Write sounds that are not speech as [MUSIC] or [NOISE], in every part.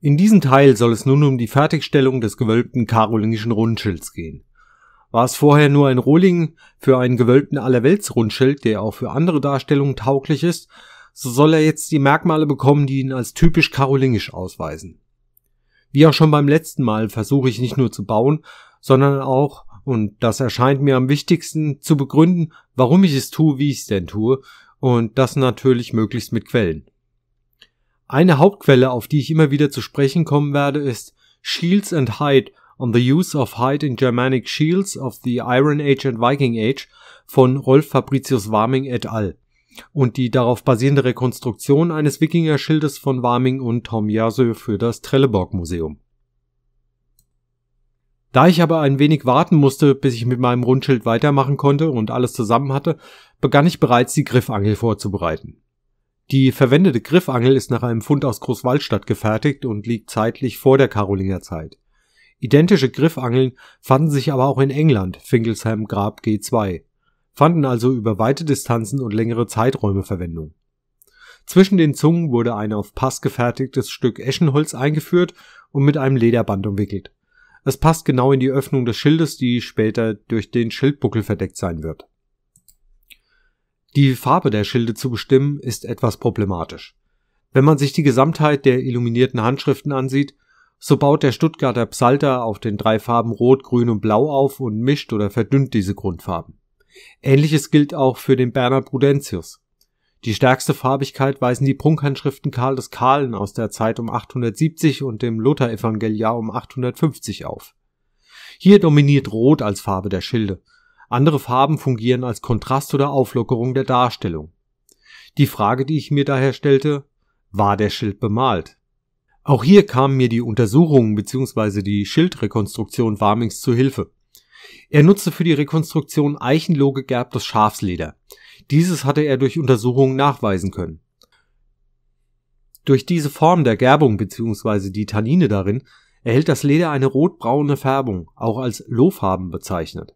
In diesem Teil soll es nun um die Fertigstellung des gewölbten karolingischen Rundschilds gehen. War es vorher nur ein Rohling für einen gewölbten Allerweltsrundschild, der auch für andere Darstellungen tauglich ist, so soll er jetzt die Merkmale bekommen, die ihn als typisch karolingisch ausweisen. Wie auch schon beim letzten Mal versuche ich nicht nur zu bauen, sondern auch, und das erscheint mir am wichtigsten, zu begründen, warum ich es tue, wie ich es denn tue, und das natürlich möglichst mit Quellen. Eine Hauptquelle, auf die ich immer wieder zu sprechen kommen werde, ist Shields and Hide on the Use of Hide in Germanic Shields of the Iron Age and Viking Age von Rolf Fabricius Warming et al. und die darauf basierende Rekonstruktion eines Wikingerschildes von Warming und Tom Jasö für das Trelleborg Museum. Da ich aber ein wenig warten musste, bis ich mit meinem Rundschild weitermachen konnte und alles zusammen hatte, begann ich bereits die Griffangel vorzubereiten. Die verwendete Griffangel ist nach einem Fund aus Großwaldstadt gefertigt und liegt zeitlich vor der Karolingerzeit. Identische Griffangeln fanden sich aber auch in England, Finkelsham Grab G2, fanden also über weite Distanzen und längere Zeiträume Verwendung. Zwischen den Zungen wurde ein auf Pass gefertigtes Stück Eschenholz eingeführt und mit einem Lederband umwickelt. Es passt genau in die Öffnung des Schildes, die später durch den Schildbuckel verdeckt sein wird die Farbe der Schilde zu bestimmen ist etwas problematisch. Wenn man sich die Gesamtheit der illuminierten Handschriften ansieht, so baut der Stuttgarter Psalter auf den drei Farben Rot, Grün und Blau auf und mischt oder verdünnt diese Grundfarben. Ähnliches gilt auch für den Berner Prudentius. Die stärkste Farbigkeit weisen die Prunkhandschriften Karl des Kahlen aus der Zeit um 870 und dem Luther-Evangeliar um 850 auf. Hier dominiert Rot als Farbe der Schilde andere Farben fungieren als Kontrast oder Auflockerung der Darstellung. Die Frage, die ich mir daher stellte, war der Schild bemalt? Auch hier kamen mir die Untersuchungen bzw. die Schildrekonstruktion Warmings zu Hilfe. Er nutzte für die Rekonstruktion eichenloh gegerbtes Schafsleder. Dieses hatte er durch Untersuchungen nachweisen können. Durch diese Form der Gerbung bzw. die Tannine darin erhält das Leder eine rotbraune Färbung, auch als Lohfarben bezeichnet.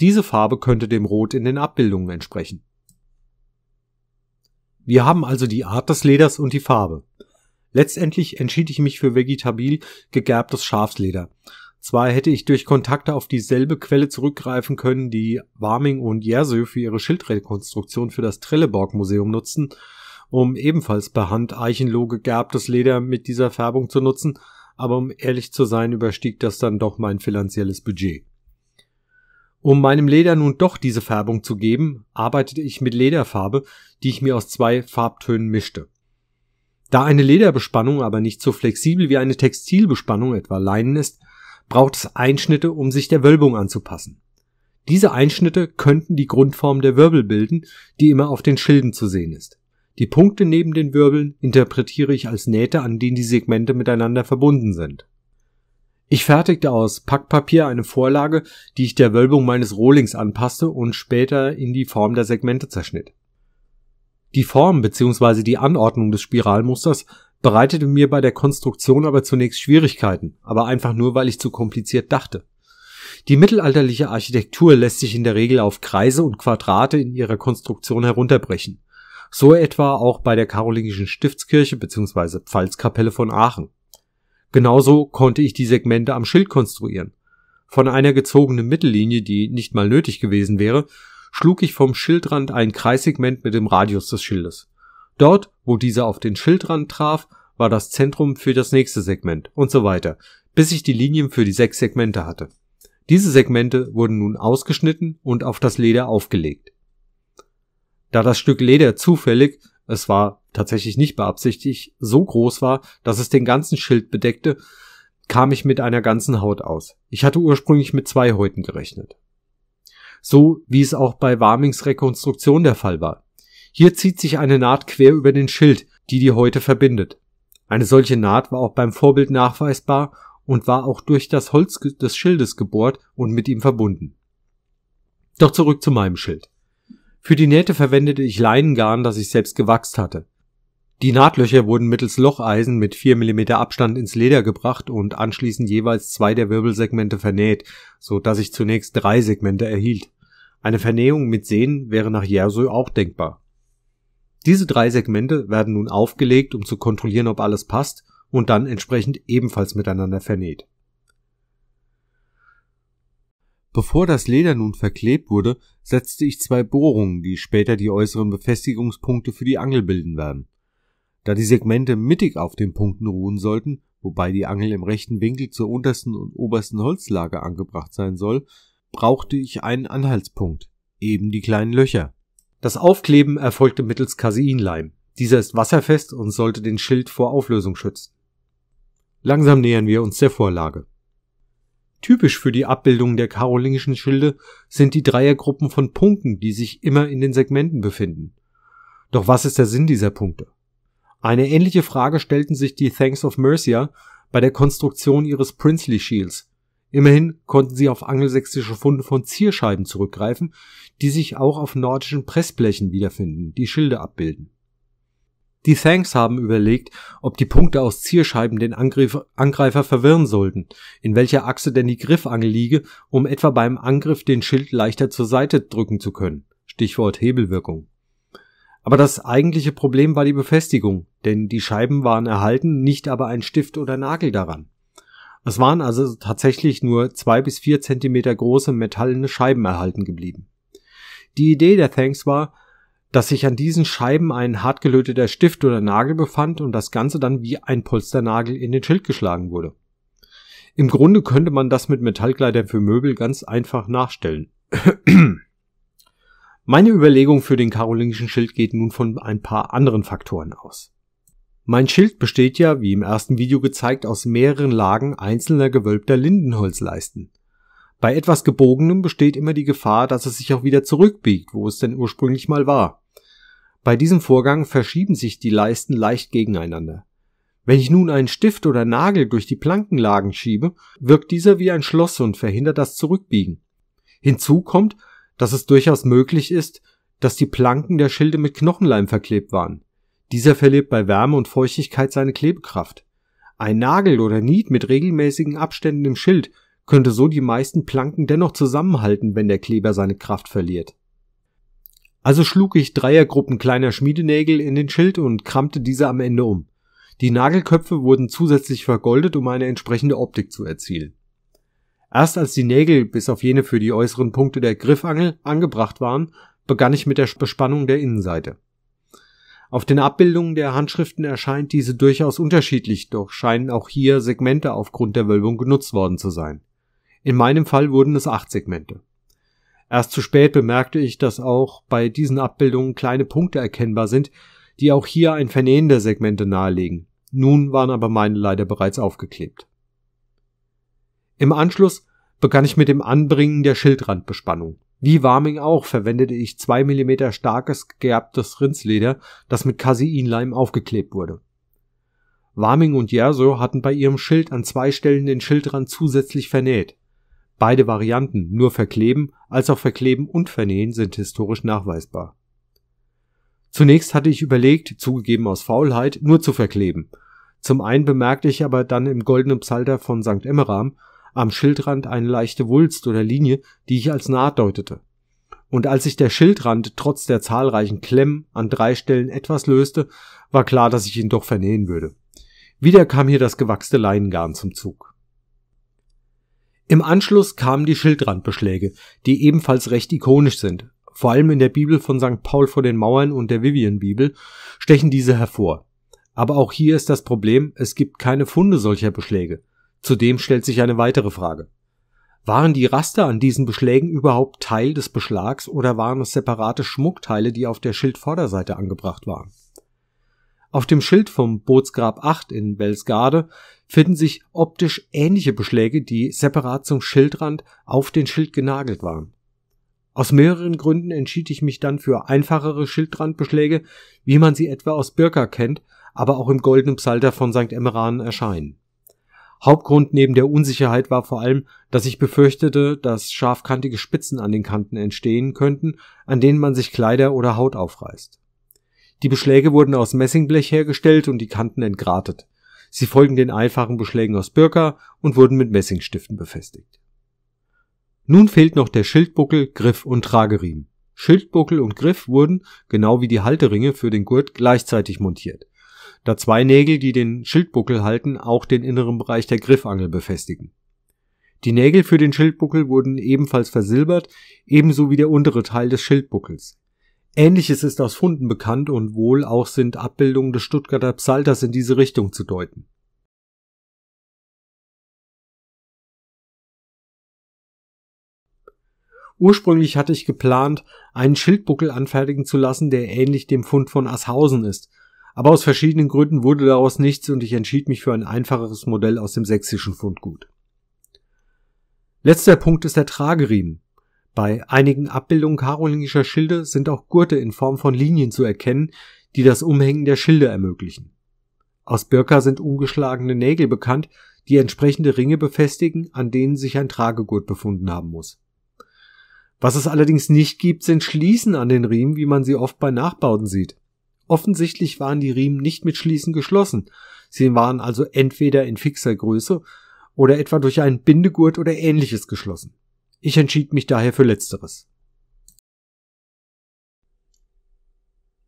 Diese Farbe könnte dem Rot in den Abbildungen entsprechen. Wir haben also die Art des Leders und die Farbe. Letztendlich entschied ich mich für vegetabil gegerbtes Schafsleder. Zwar hätte ich durch Kontakte auf dieselbe Quelle zurückgreifen können, die Warming und Jersö für ihre Schildrekonstruktion für das Trelleborg Museum nutzen, um ebenfalls per Hand Eichenloh gegerbtes Leder mit dieser Färbung zu nutzen, aber um ehrlich zu sein, überstieg das dann doch mein finanzielles Budget. Um meinem Leder nun doch diese Färbung zu geben, arbeitete ich mit Lederfarbe, die ich mir aus zwei Farbtönen mischte. Da eine Lederbespannung aber nicht so flexibel wie eine Textilbespannung etwa Leinen ist, braucht es Einschnitte, um sich der Wölbung anzupassen. Diese Einschnitte könnten die Grundform der Wirbel bilden, die immer auf den Schilden zu sehen ist. Die Punkte neben den Wirbeln interpretiere ich als Nähte, an denen die Segmente miteinander verbunden sind. Ich fertigte aus Packpapier eine Vorlage, die ich der Wölbung meines Rohlings anpasste und später in die Form der Segmente zerschnitt. Die Form bzw. die Anordnung des Spiralmusters bereitete mir bei der Konstruktion aber zunächst Schwierigkeiten, aber einfach nur, weil ich zu kompliziert dachte. Die mittelalterliche Architektur lässt sich in der Regel auf Kreise und Quadrate in ihrer Konstruktion herunterbrechen. So etwa auch bei der karolingischen Stiftskirche bzw. Pfalzkapelle von Aachen. Genauso konnte ich die Segmente am Schild konstruieren. Von einer gezogenen Mittellinie, die nicht mal nötig gewesen wäre, schlug ich vom Schildrand ein Kreissegment mit dem Radius des Schildes. Dort, wo dieser auf den Schildrand traf, war das Zentrum für das nächste Segment und so weiter, bis ich die Linien für die sechs Segmente hatte. Diese Segmente wurden nun ausgeschnitten und auf das Leder aufgelegt. Da das Stück Leder zufällig es war tatsächlich nicht beabsichtigt, so groß war, dass es den ganzen Schild bedeckte, kam ich mit einer ganzen Haut aus. Ich hatte ursprünglich mit zwei Häuten gerechnet. So wie es auch bei Warmings Rekonstruktion der Fall war. Hier zieht sich eine Naht quer über den Schild, die die Häute verbindet. Eine solche Naht war auch beim Vorbild nachweisbar und war auch durch das Holz des Schildes gebohrt und mit ihm verbunden. Doch zurück zu meinem Schild. Für die Nähte verwendete ich Leinengarn, das ich selbst gewachst hatte. Die Nahtlöcher wurden mittels Locheisen mit 4 mm Abstand ins Leder gebracht und anschließend jeweils zwei der Wirbelsegmente vernäht, so dass ich zunächst drei Segmente erhielt. Eine Vernähung mit Sehnen wäre nach Jersö auch denkbar. Diese drei Segmente werden nun aufgelegt, um zu kontrollieren, ob alles passt, und dann entsprechend ebenfalls miteinander vernäht. Bevor das Leder nun verklebt wurde, setzte ich zwei Bohrungen, die später die äußeren Befestigungspunkte für die Angel bilden werden. Da die Segmente mittig auf den Punkten ruhen sollten, wobei die Angel im rechten Winkel zur untersten und obersten Holzlage angebracht sein soll, brauchte ich einen Anhaltspunkt, eben die kleinen Löcher. Das Aufkleben erfolgte mittels Caseinleim. Dieser ist wasserfest und sollte den Schild vor Auflösung schützen. Langsam nähern wir uns der Vorlage. Typisch für die Abbildung der karolingischen Schilde sind die Dreiergruppen von Punkten, die sich immer in den Segmenten befinden. Doch was ist der Sinn dieser Punkte? Eine ähnliche Frage stellten sich die Thanks of Mercia bei der Konstruktion ihres Princely Shields. Immerhin konnten sie auf angelsächsische Funde von Zierscheiben zurückgreifen, die sich auch auf nordischen Pressblechen wiederfinden, die Schilde abbilden. Die Thanks haben überlegt, ob die Punkte aus Zierscheiben den Angriff, Angreifer verwirren sollten, in welcher Achse denn die Griffangel liege, um etwa beim Angriff den Schild leichter zur Seite drücken zu können. Stichwort Hebelwirkung. Aber das eigentliche Problem war die Befestigung, denn die Scheiben waren erhalten, nicht aber ein Stift oder Nagel daran. Es waren also tatsächlich nur zwei bis vier Zentimeter große metallene Scheiben erhalten geblieben. Die Idee der Thanks war, dass sich an diesen Scheiben ein hart gelöteter Stift oder Nagel befand und das Ganze dann wie ein Polsternagel in den Schild geschlagen wurde. Im Grunde könnte man das mit Metallkleidern für Möbel ganz einfach nachstellen. [CLEARS THROAT] Meine Überlegung für den karolingischen Schild geht nun von ein paar anderen Faktoren aus. Mein Schild besteht ja, wie im ersten Video gezeigt, aus mehreren Lagen einzelner gewölbter Lindenholzleisten. Bei etwas Gebogenem besteht immer die Gefahr, dass es sich auch wieder zurückbiegt, wo es denn ursprünglich mal war. Bei diesem Vorgang verschieben sich die Leisten leicht gegeneinander. Wenn ich nun einen Stift oder Nagel durch die Plankenlagen schiebe, wirkt dieser wie ein Schloss und verhindert das Zurückbiegen. Hinzu kommt, dass es durchaus möglich ist, dass die Planken der Schilde mit Knochenleim verklebt waren. Dieser verliert bei Wärme und Feuchtigkeit seine Klebekraft. Ein Nagel oder Niet mit regelmäßigen Abständen im Schild könnte so die meisten Planken dennoch zusammenhalten, wenn der Kleber seine Kraft verliert. Also schlug ich Dreiergruppen kleiner Schmiedenägel in den Schild und krammte diese am Ende um. Die Nagelköpfe wurden zusätzlich vergoldet, um eine entsprechende Optik zu erzielen. Erst als die Nägel bis auf jene für die äußeren Punkte der Griffangel angebracht waren, begann ich mit der Bespannung der Innenseite. Auf den Abbildungen der Handschriften erscheint diese durchaus unterschiedlich, doch scheinen auch hier Segmente aufgrund der Wölbung genutzt worden zu sein. In meinem Fall wurden es acht Segmente. Erst zu spät bemerkte ich, dass auch bei diesen Abbildungen kleine Punkte erkennbar sind, die auch hier ein Vernähen der Segmente nahelegen. Nun waren aber meine leider bereits aufgeklebt. Im Anschluss begann ich mit dem Anbringen der Schildrandbespannung. Wie Warming auch verwendete ich zwei Millimeter starkes gegerbtes Rindsleder, das mit Caseinleim aufgeklebt wurde. Warming und Jerso hatten bei ihrem Schild an zwei Stellen den Schildrand zusätzlich vernäht. Beide Varianten, nur verkleben als auch verkleben und vernähen, sind historisch nachweisbar. Zunächst hatte ich überlegt, zugegeben aus Faulheit, nur zu verkleben. Zum einen bemerkte ich aber dann im goldenen Psalter von St. Emmeram am Schildrand eine leichte Wulst oder Linie, die ich als Naht deutete. Und als sich der Schildrand trotz der zahlreichen Klemmen an drei Stellen etwas löste, war klar, dass ich ihn doch vernähen würde. Wieder kam hier das gewachste Leinengarn zum Zug. Im Anschluss kamen die Schildrandbeschläge, die ebenfalls recht ikonisch sind. Vor allem in der Bibel von St. Paul vor den Mauern und der Vivian-Bibel stechen diese hervor. Aber auch hier ist das Problem, es gibt keine Funde solcher Beschläge. Zudem stellt sich eine weitere Frage. Waren die Raster an diesen Beschlägen überhaupt Teil des Beschlags oder waren es separate Schmuckteile, die auf der Schildvorderseite angebracht waren? Auf dem Schild vom Bootsgrab 8 in Belsgade finden sich optisch ähnliche Beschläge, die separat zum Schildrand auf den Schild genagelt waren. Aus mehreren Gründen entschied ich mich dann für einfachere Schildrandbeschläge, wie man sie etwa aus Birka kennt, aber auch im goldenen Psalter von St. Emmeran erscheinen. Hauptgrund neben der Unsicherheit war vor allem, dass ich befürchtete, dass scharfkantige Spitzen an den Kanten entstehen könnten, an denen man sich Kleider oder Haut aufreißt. Die Beschläge wurden aus Messingblech hergestellt und die Kanten entgratet. Sie folgen den einfachen Beschlägen aus Birka und wurden mit Messingstiften befestigt. Nun fehlt noch der Schildbuckel, Griff und Trageriemen. Schildbuckel und Griff wurden, genau wie die Halteringe für den Gurt, gleichzeitig montiert, da zwei Nägel, die den Schildbuckel halten, auch den inneren Bereich der Griffangel befestigen. Die Nägel für den Schildbuckel wurden ebenfalls versilbert, ebenso wie der untere Teil des Schildbuckels. Ähnliches ist aus Funden bekannt und wohl auch sind Abbildungen des Stuttgarter Psalters in diese Richtung zu deuten. Ursprünglich hatte ich geplant, einen Schildbuckel anfertigen zu lassen, der ähnlich dem Fund von Asshausen ist, aber aus verschiedenen Gründen wurde daraus nichts und ich entschied mich für ein einfacheres Modell aus dem sächsischen Fundgut. Letzter Punkt ist der Trageriemen. Bei einigen Abbildungen karolingischer Schilde sind auch Gurte in Form von Linien zu erkennen, die das Umhängen der Schilde ermöglichen. Aus Birka sind umgeschlagene Nägel bekannt, die entsprechende Ringe befestigen, an denen sich ein Tragegurt befunden haben muss. Was es allerdings nicht gibt, sind Schließen an den Riemen, wie man sie oft bei Nachbauten sieht. Offensichtlich waren die Riemen nicht mit Schließen geschlossen. Sie waren also entweder in fixer Größe oder etwa durch einen Bindegurt oder ähnliches geschlossen. Ich entschied mich daher für letzteres.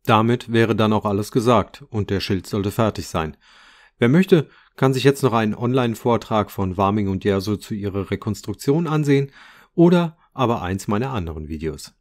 Damit wäre dann auch alles gesagt und der Schild sollte fertig sein. Wer möchte, kann sich jetzt noch einen Online-Vortrag von Warming und Jerso zu ihrer Rekonstruktion ansehen oder aber eins meiner anderen Videos.